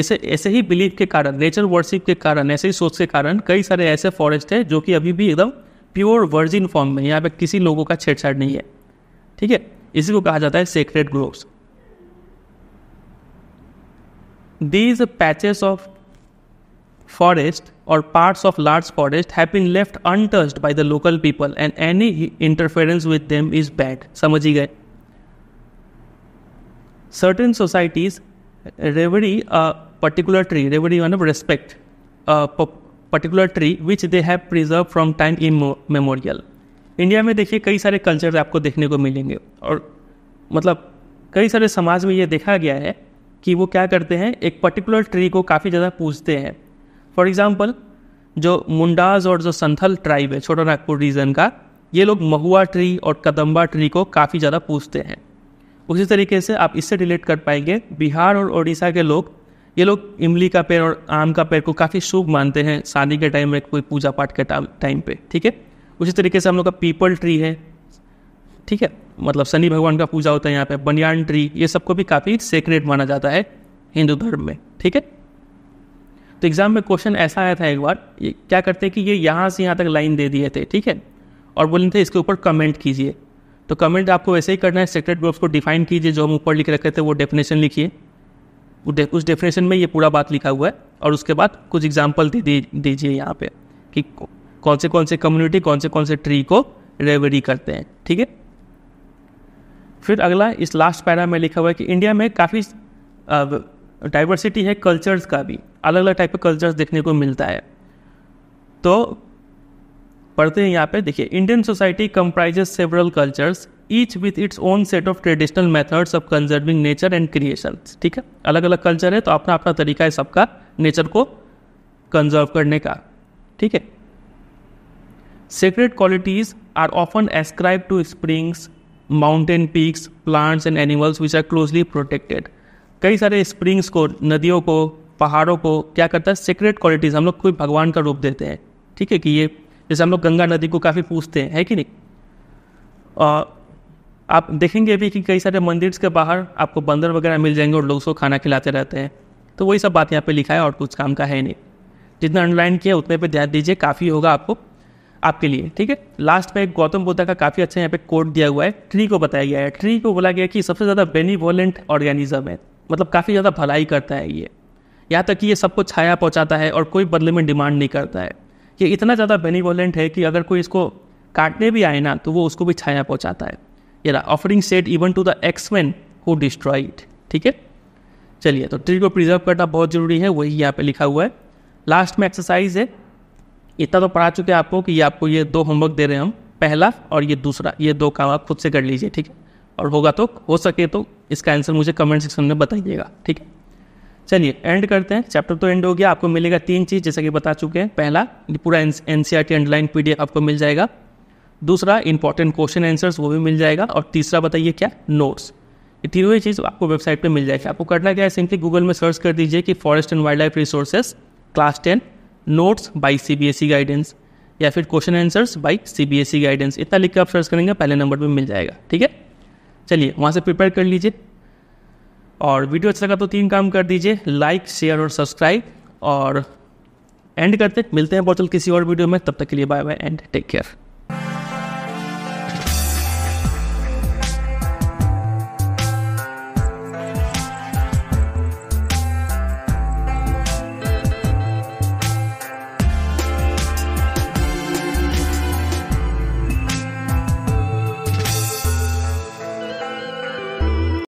ऐसे ऐसे ही बिलीफ के कारण नेचर वर्शिप के कारण ऐसे ही सोच के कारण कई सारे ऐसे फॉरेस्ट है जो कि अभी भी एकदम प्योर वर्जिन फॉर्म में यहाँ पे किसी लोगों का छेड़छाड़ नहीं है ठीक है इसी को कहा जाता है sacred grove these patches of forest और parts of large forest have been left untouched by the local people and any interference with them is banned समझ गए certain societies revere a particular tree revere one of respect particular tree which they have preserve from time immemorial India में देखिए कई सारे culture आपको देखने को मिलेंगे और मतलब कई सारे समाज में ये देखा गया है कि वो क्या करते हैं एक पर्टिकुलर ट्री को काफ़ी ज़्यादा पूजते हैं फॉर एग्ज़ाम्पल जो मुंडाज और जो संथल ट्राइब है छोटा नागपुर रीजन का ये लोग महुआ ट्री और कदम्बा ट्री को काफ़ी ज़्यादा पूजते हैं उसी तरीके से आप इससे रिलेट कर पाएंगे बिहार और उड़ीसा के लोग ये लोग इमली का पेड़ और आम का पेड़ को काफ़ी शुभ मानते हैं शादी के टाइम में कोई पूजा पाठ के टाइम पे ठीक है उसी तरीके से हम लोग का पीपल ट्री है ठीक है मतलब शनि भगवान का पूजा होता है यहाँ पे बनियान ट्री ये सबको भी काफ़ी सेक्रेट माना जाता है हिंदू धर्म में ठीक है तो एग्ज़ाम में क्वेश्चन ऐसा आया था एक बार ये क्या करते हैं कि ये यहाँ से यहाँ तक लाइन दे दिए थे ठीक है और बोले थे इसके ऊपर कमेंट कीजिए तो कमेंट आपको वैसे ही करना है सेक्रेट ग्रुप्स को डिफाइन कीजिए जो हम ऊपर लिख रखे थे वो डेफिनेशन लिखिए उस डेफिनेशन में ये पूरा बात लिखा हुआ है और उसके बाद कुछ एग्जाम्पल दे दीजिए यहाँ पे कि कौन से कौन से कम्युनिटी कौन से कौन से ट्री को रेवरी करते हैं ठीक है फिर अगला इस लास्ट पैरा में लिखा हुआ है कि इंडिया में काफ़ी डाइवर्सिटी है कल्चर्स का भी अलग अलग टाइप के कल्चर्स देखने को मिलता है तो पढ़ते हैं यहाँ पे देखिए Indian society comprises several cultures each with its own set of traditional methods of conserving nature and creation ठीक है अलग अलग कल्चर है तो अपना अपना तरीका है सबका नेचर को कंजर्व करने का ठीक है Sacred qualities are often ascribed to springs, mountain peaks, plants and animals which are closely protected. कई सारे स्प्रिंग्स को नदियों को पहाड़ों को क्या करता है सीक्रेट क्वालिटीज हम लोग कोई भगवान का रूप देते हैं ठीक है कि ये जैसे हम लोग गंगा नदी को काफ़ी पूछते हैं है कि नहीं आ, आप देखेंगे भी कि कई सारे मंदिर के बाहर आपको बंदर वगैरह मिल जाएंगे और लोग उसको खाना खिलाते रहते हैं तो वही सब बात यहाँ पे लिखा है और कुछ काम का है नहीं जितना अंडरलाइन किया उतने पे ध्यान दीजिए काफ़ी होगा आपको आपके लिए ठीक है लास्ट में गौतम बुद्धा का काफ़ी अच्छा यहाँ पे कोड दिया हुआ है ट्री को बताया गया है ट्री को बोला गया कि सबसे ज़्यादा बेनिवोलेंट ऑर्गेनिज्म है मतलब काफ़ी ज़्यादा भलाई करता है ये यहाँ तक कि ये सबको छाया पहुँचाता है और कोई बदले में डिमांड नहीं करता है ये इतना ज़्यादा बेनिवोलेंट है कि अगर कोई इसको काटने भी आए ना तो वो उसको भी छाया पहुँचाता है ये offering shade even to the axeman who destroyed ठीक है चलिए तो ट्री को प्रिजर्व करना बहुत ज़रूरी है वही यहाँ पे लिखा हुआ है लास्ट में एक्सरसाइज है इतना तो पढ़ा चुके आपको कि ये आपको ये दो होमवर्क दे रहे हैं हम पहला और ये दूसरा ये दो काम आप खुद से कर लीजिए ठीक है और होगा तो हो सके तो इसका आंसर मुझे कमेंट सेक्शन में बताइएगा ठीक है चलिए एंड करते हैं चैप्टर तो एंड हो गया आपको मिलेगा तीन चीज़ जैसा कि बता चुके हैं पहला पूरा N C R T underline P आपको मिल जाएगा दूसरा इंपॉर्टेंट क्वेश्चन आंसर्स वो भी मिल जाएगा और तीसरा बताइए क्या नोट्स ये तीनों ही चीज़ आपको वेबसाइट पे मिल जाएगी आपको करना क्या है सिंपली गूगल में सर्च कर दीजिए कि forest and wild life resources class ten notes by C B S E guidance या फिर question answers by C B S E guidance इतना लिख के आप सर्च करेंगे पहले नंबर पर मिल जाएगा ठीक है चलिए वहाँ से प्रिपेयर कर लीजिए और वीडियो अच्छा लगा तो तीन काम कर दीजिए लाइक शेयर और सब्सक्राइब और एंड करते मिलते हैं बहुत किसी और वीडियो में तब तक के लिए bye bye and take care